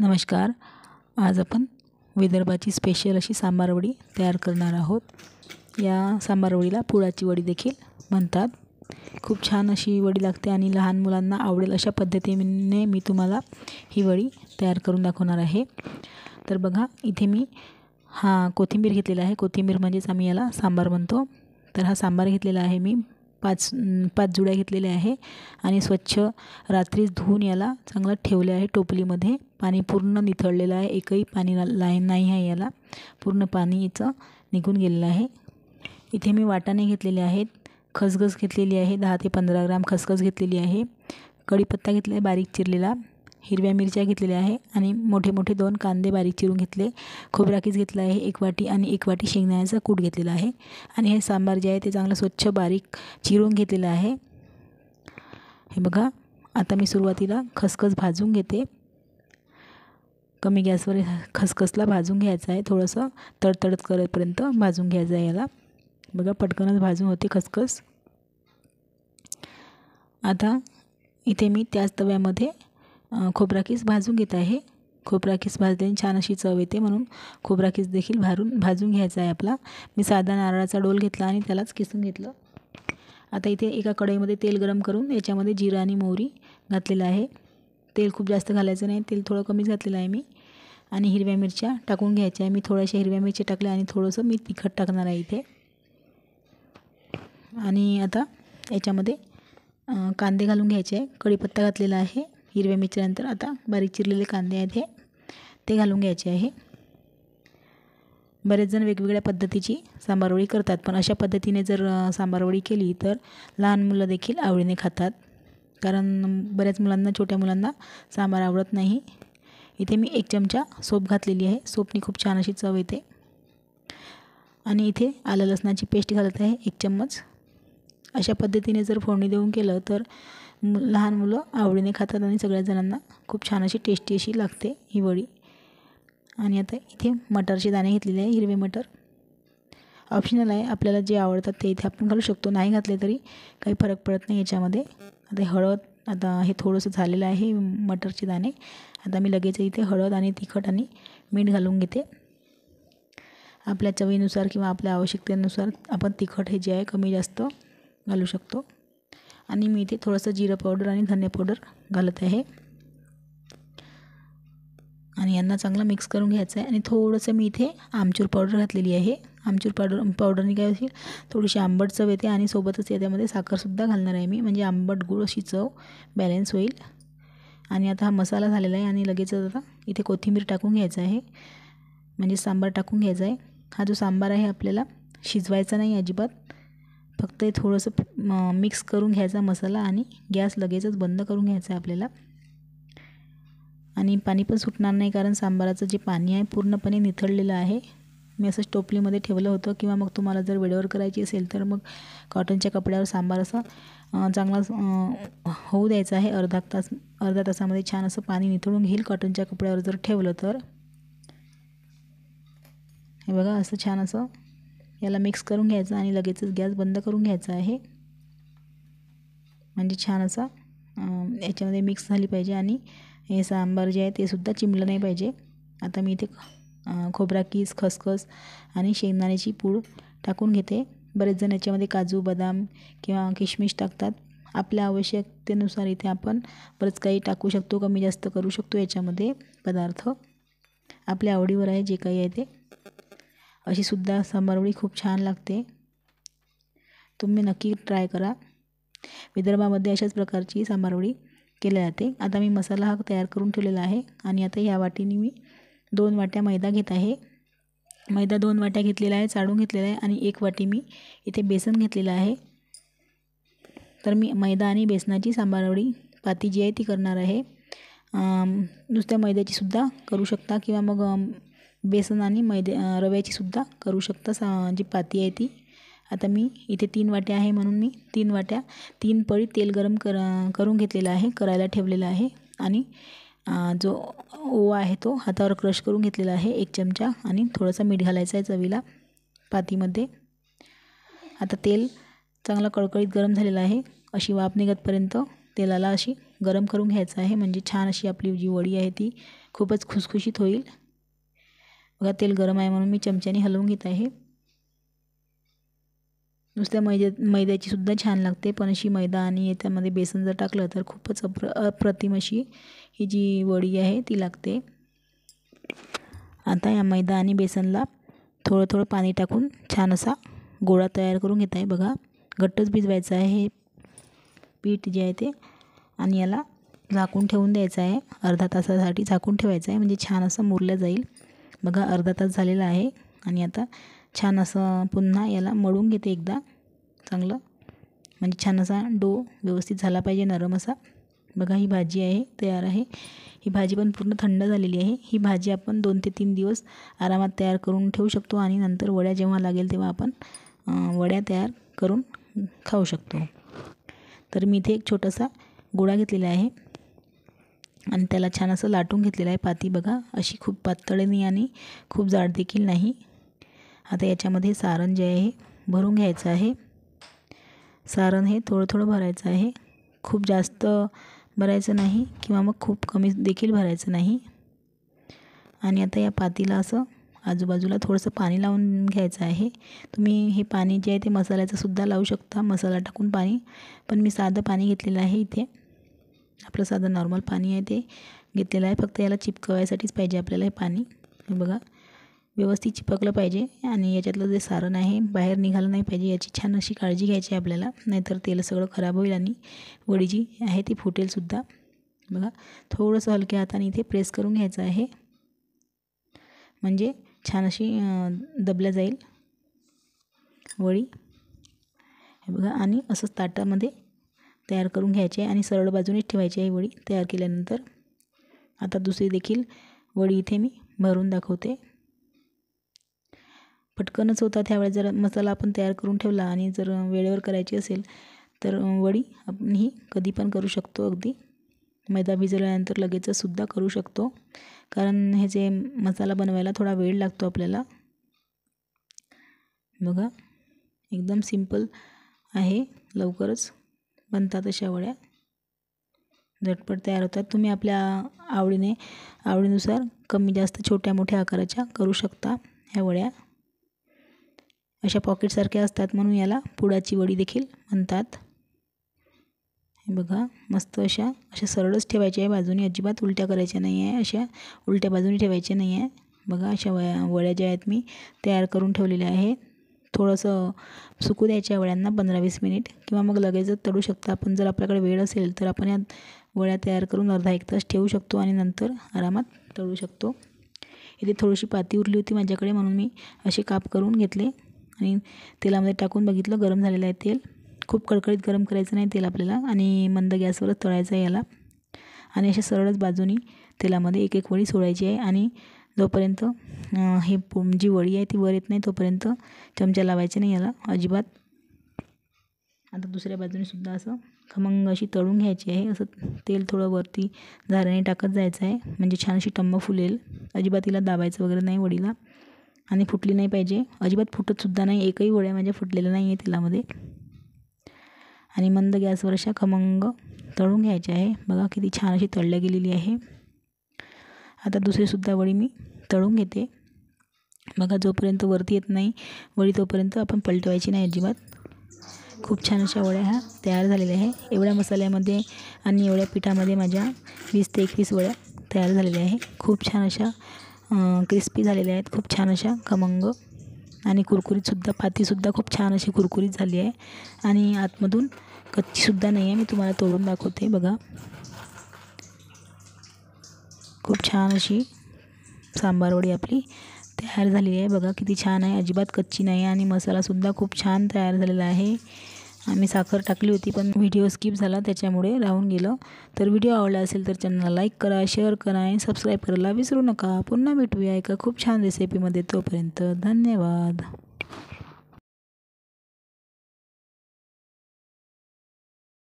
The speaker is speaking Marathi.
नमस्कार आज आपण विदर्भाची स्पेशल अशी सांबारवडी तयार करणार आहोत या सांबारवडीला पुळाची वडी देखील म्हणतात खूप छान अशी वडी लागते आणि लहान मुलांना आवडेल अशा पद्धतीने मी तुम्हाला ही वडी तयार करून दाखवणार आहे तर बघा इथे मी हा कोथिंबीर घेतलेला आहे कोथिंबीर म्हणजेच आम्ही याला सांबार म्हणतो तर हा सांबार घेतलेला आहे मी पाच पाच जुड्या घेतलेल्या आहे आणि स्वच्छ रात्री धुवून याला चांगला ठेवले आहे टोपलीमध्ये पाणी पूर्ण निथळलेलं आहे एकही पाणी लाईन नाही आहे याला पूर्ण पाणी याचं निघून गेलेलं आहे इथे मी वाटाणे घेतलेले आहेत खसखस घेतलेली आहे दहा ते पंधरा ग्राम खसखस घेतलेली आहे कढीपत्ता घेतला आहे बारीक चिरलेला हिरव्या मिरच्या घेतलेल्या आहे आणि मोठे मोठे दोन कांदे बारीक चिरून घेतले खोबराकीच घेतला आहे एक वाटी आणि एक वाटी शेंगदाण्याचा कूट घेतलेला आहे आणि हे सांबार जे आहे ते चांगलं स्वच्छ बारीक चिरून घेतलेलं आहे हे बघा आता मी सुरुवातीला खसखस भाजून घेते कमी गॅसवर खसखसला भाजून घ्यायचं आहे थोडंसं तडतडत करेपर्यंत भाजून घ्यायचं आहे याला बघा पटकनच भाजून होते खसखस आता इथे मी त्याच तव्यामध्ये खोबरा भाजून घेत आहे खोबरा भाजल्याने छान अशी चव येते म्हणून खोबरा देखील भारून भाजून घ्यायचा आहे आपला मी साधा नारळाचा डोल घेतला आणि त्यालाच किसून घेतलं आता इथे एका कढईमध्ये तेल गरम करून याच्यामध्ये जिरा आणि मोहरी घातलेलं आहे तेल खूप जास्त घालायचं नाही तेल थोडं कमीच घातलेलं आहे मी आणि हिरव्या मिरच्या टाकून घ्यायच्या आहे मी थोड्याशा हिरव्या मिरच्या टाकल्या आणि थोडंसं मी तिखट टाकणार आहे इथे आणि आता याच्यामध्ये कांदे घालून घ्यायचे आहे कढीपत्ता घातलेला आहे हिरव्या मिरच्यानंतर आता बारीक चिरलेले कांदे आहेत हे ते घालून घ्यायचे आहे बरेच जण वेगवेगळ्या पद्धतीची सांबारवळी करतात पण अशा पद्धतीने जर सांबारवळी केली तर लहान मुलं देखील आवडीने खातात कारण बऱ्याच मुलांना छोट्या मुलांना सांबार आवडत नाही इथे मी एक चमचा सोप घातलेली आहे सोपनी खूप छान अशी चव येते आणि इथे आलं लसणाची पेस्ट घालत आहे एक चम्मच अशा पद्धतीने जर फोडणी देऊन केलं तर लहान मुलं आवडीने खातात आणि सगळ्या जणांना खूप छान अशी टेस्टी अशी लागते ही वडी आणि आता इथे मटरचे दाणे घेतलेले आहे हिरवे मटर ऑप्शनल आहे आपल्याला जे आवडतात ते इथे आपण घालू शकतो नाही घातले तरी काही फरक पडत नाही याच्यामध्ये आता हळद आता हे थोडंसं झालेलं आहे मटरचे दाणे आता मी लगेच इथे हळद आणि तिखट आणि मीठ घालून घेते आपल्या चवीनुसार किंवा आपल्या आवश्यकतेनुसार आपण तिखट हे जे आहे कमी जास्त घालू शकतो आणि मी इथे थोडंसं जिरं पावडर आणि धने पावडर घालत आहे आणि यांना चांगला मिक्स करून घ्यायचं आहे आणि थोडंसं मी इथे आमचूर पावडर घातलेली आहे आमचूर पावडर पावडरने काय होईल थोडीशी आंबट चव येते आणि सोबतच याच्यामध्ये साखरसुद्धा घालणार आहे मी म्हणजे आंबट गुळ अशी चव बॅलन्स होईल आणि आता हा मसाला झालेला आहे आणि लगेचच आता इथे कोथिंबीर टाकून घ्यायचं आहे म्हणजे सांबार टाकून घ्यायचा आहे हा जो सांबार आहे आपल्याला शिजवायचा नाही अजिबात फक्त हे थोडंसं मिक्स करून घ्यायचा मसाला आणि गॅस लगेचच बंद करून घ्यायचा आहे आपल्याला आणि पाणी पण सुटणार नाही कारण सांबाराचं जे पाणी आहे पूर्णपणे निथळलेलं आहे मी असं टोपलीमध्ये ठेवलं होतं किंवा मग तुम्हाला जर वेळेवर करायची असेल तर मग कॉटनच्या कपड्यावर सांबार असा चांगला होऊ द्यायचा आहे अर्धा तास अर्धा तासामध्ये छान असं पाणी निथळून घेईल कॉटनच्या कपड्यावर जर ठेवलं तर हे बघा असं छान असं याला मिक्स करून घ्यायचं आणि लगेचच गॅस बंद करून घ्यायचा आहे म्हणजे छान असा याच्यामध्ये मिक्स झाली पाहिजे आणि हे सांबार जे आहे ते सुद्धा चिमलं नाही पाहिजे आता मी इथे खोबरा किस खसखस आणि शेंगदाण्याची पूड टाकून घेते बरेच जण याच्यामध्ये काजू बदाम किंवा किशमिश टाकतात आपल्या आवश्यकतेनुसार इथे आपण बरंच काही टाकू शकतो कमी जास्त करू शकतो याच्यामध्ये पदार्थ आपल्या आवडीवर आहे जे काही आहे ते अशीसुद्धा सांबारवडी खूप छान लागते तुम्ही नक्की ट्राय करा विदर्भामध्ये अशाच प्रकारची सांबारवडी केल्या जाते आता मी मसाला हा तयार करून ठेवलेला आहे आणि आता ह्या वाटीने मी दोन वाट्या मैदा घेत आहे मैदा दोन वाट्या घेतलेला आहे चाळून घेतलेला आहे आणि एक वाटी मी इथे बेसन घेतलेलं आहे तर मी मैदा आणि बेसनाची सांबारवडी पाती जी आहे ती करणार आहे नुसत्या मैद्याचीसुद्धा करू शकता किंवा मग बेसन आणि मैदे रव्याची सुद्धा करू शकता सा जी पाती आहे ती आता मी इथे तीन वाट्या आहे म्हणून मी तीन वाट्या तीन पळी तेल गरम कर करून घेतलेलं आहे करायला ठेवलेलं आहे आणि जो ओवा आहे तो हातावर क्रश करून घेतलेला आहे एक चमचा आणि थोडासा मीठ घालायचं आहे चवीला पातीमध्ये आता तेल चांगला कळकळीत गरम झालेला आहे अशी वाफ निघतपर्यंत तेलाला अशी गरम करून घ्यायचं आहे म्हणजे छान अशी आपली जी वडी आहे ती खूपच खुसखुशीत होईल बघा तेल गरम आहे म्हणून मी चमच्याने हलवून घेत आहे नुसत्या मैद्या मैद्याची सुद्धा छान लागते पण अशी मैदा आणि त्यामध्ये बेसन जर टाकलं तर खूपच अप्र अप्रतिम अशी ही जी वडी आहे ती लागते आता या मैदा आणि बेसनला थोडं थोडं पाणी टाकून छान असा गोळा तयार करून घेत आहे बघा घट्टच भिजवायचं आहे हे पीठ जे आहे ते आणि याला झाकून ठेवून द्यायचं आहे अर्धा तासासाठी झाकून ठेवायचं आहे म्हणजे छान असं मुरलं जाईल बघा अर्धा तास झालेला आहे आणि आता छान असं पुन्हा याला मळून घेते एकदा चांगलं म्हणजे छान असा डो व्यवस्थित झाला पाहिजे नरम असा बघा ही भाजी आहे तयार आहे ही भाजी पण पूर्ण थंड झालेली आहे ही भाजी आपण दोन ते तीन दिवस आरामात तयार करून ठेवू शकतो आणि नंतर वड्या जेव्हा लागेल तेव्हा आपण वड्या तयार करून खाऊ शकतो तर मी इथे एक छोटासा गोळा घेतलेला आहे आणि त्याला छान असं लाटून घेतलेलं आहे पाती बघा अशी खूप पातळ नाही आणि खूप जाड देखील नाही आता याच्यामध्ये सारण जे आहे भरून घ्यायचं आहे सारण हे थोडं थोडं भरायचं आहे खूप जास्त भरायचं नाही किंवा मग खूप कमी देखील भरायचं नाही आणि आता या पातीला असं आजूबाजूला थोडंसं पाणी लावून घ्यायचं आहे तुम्ही हे पाणी जे आहे ते मसाल्याचंसुद्धा लावू शकता मसाला टाकून पाणी पण मी साधं पाणी घेतलेलं आहे इथे आपलं साधं नॉर्मल पाणी आहे ते घेतलेलं आहे फक्त याला चिपकवायसाठीच पाहिजे आपल्याला हे पाणी हे बघा व्यवस्थित चिपकलं पाहिजे आणि याच्यातलं जे सारण आहे बाहेर निघालं नाही पाहिजे याची छान अशी काळजी घ्यायची आहे आपल्याला नाहीतर तेल सगळं खराब होईल आणि वडी जी आहे ती फुटेलसुद्धा बघा थोडंसं हलक्या हाताने इथे प्रेस करून घ्यायचं आहे म्हणजे छान अशी दबल्या जाईल वडी हे बघा आणि असंच ताटामध्ये तयार करून घ्यायचे आणि सरळ बाजूनेच ठेवायची आहे वडी तयार केल्यानंतर आता दुसरी देखील वडी इथे मी भरून दाखवते पटकनच होता त्यावेळेस जर मसाला आपण तयार करून ठेवला आणि जर वेळेवर करायची असेल तर वडी आपण ही कधी पण करू शकतो अगदी मैदा भिजल्यानंतर लगेचच सुद्धा करू शकतो कारण हे जे मसाला बनवायला थोडा वेळ लागतो आपल्याला बघा एकदम सिंपल आहे लवकरच बनतात अशा वड्या झटपट तयार होतात तुम्ही आपल्या आवडीने आवडीनुसार कमी जास्त छोट्या मोठ्या आकाराच्या करू शकता ह्या वड्या अशा पॉकेटसारख्या असतात म्हणून याला पुडाची वडी देखील म्हणतात हे बघा मस्त अशा अशा सरळच ठेवायच्या आहे बाजूने अजिबात उलट्या करायच्या नाही आहे अशा उलट्या बाजूने ठेवायच्या नाही आहे बघा अशा वया वड्या ज्या आहेत मी तयार करून ठेवलेल्या आहेत थोडंसं सुकू द्यायच्या वड्यांना पंधरा वीस मिनिट किंवा मग लगेचच तळू शकता आपण जर आपल्याकडे वेळ असेल तर आपण या वड्या तयार करून अर्धा एक तास ठेवू शकतो आणि नंतर आरामात तळू शकतो इथे थोडीशी पाती उरली होती माझ्याकडे म्हणून मी असे काप करून घेतले आणि तेलामध्ये टाकून बघितलं गरम झालेलं आहे तेल खूप कडकडीत गरम करायचं नाही तेल आपल्याला आणि मंद गॅसवरच तळायचं आहे याला आणि अशा सरळच बाजूनी तेलामध्ये एक एक वडी सोडायची आहे आणि जोपर्यंत हे जी वडी आहे ती वर येत नाही तोपर्यंत चमचा लावायचा नाही याला अजिबात आता दुसऱ्या बाजूने सुद्धा असं खमंग अशी तळून घ्यायची आहे असं तेल थोडं वरती झाऱ्याने टाकत जायचं आहे म्हणजे छान अशी टम्म फुलेल अजिबात तिला दाबायचं वगैरे नाही वडीला आणि फुटली नाही पाहिजे अजिबात फुटतसुद्धा नाही एकही वड्या माझ्या फुटलेल्या नाही आहे तेलामध्ये आणि मंद गॅसवर अशा खमंग तळून घ्यायचे आहे बघा किती छान अशी तळल्या गेलेली आहे आता दुसरीसुद्धा वडी मी तळून घेते बघा जोपर्यंत वरती येत नाही वडी तोपर्यंत आपण पलटवायची नाही अजिबात खूप छान अशा वड्या ह्या तयार झालेल्या आहे एवढ्या मसाल्यामध्ये आणि एवढ्या पिठामध्ये माझ्या वीस ते एकवीस वड्या तयार झालेल्या आहे खूप छान अशा क्रिस्पी झालेल्या आहेत खूप छान अशा खमंग आणि कुरकुरीतसुद्धा पातीसुद्धा खूप छान अशी कुरकुरीत झाली आहे आणि आतमधून कच्चीसुद्धा नाही आहे मी तुम्हाला तोडून दाखवते बघा खूप छान अशी सांबारवडी आपली तयार झालेली आहे बघा किती छान आहे अजिबात कच्ची नाही आणि मसालासुद्धा खूप छान तयार झालेला आहे आम्ही साखर टाकली होती पण व्हिडिओ स्किप झाला त्याच्यामुळे राहून गेलं तर व्हिडिओ आवडला असेल तर चॅनलला लाईक करा शेअर करा आणि सबस्क्राईब करायला विसरू नका पुन्हा भेटूया एका खूप छान रेसिपीमध्ये तोपर्यंत धन्यवाद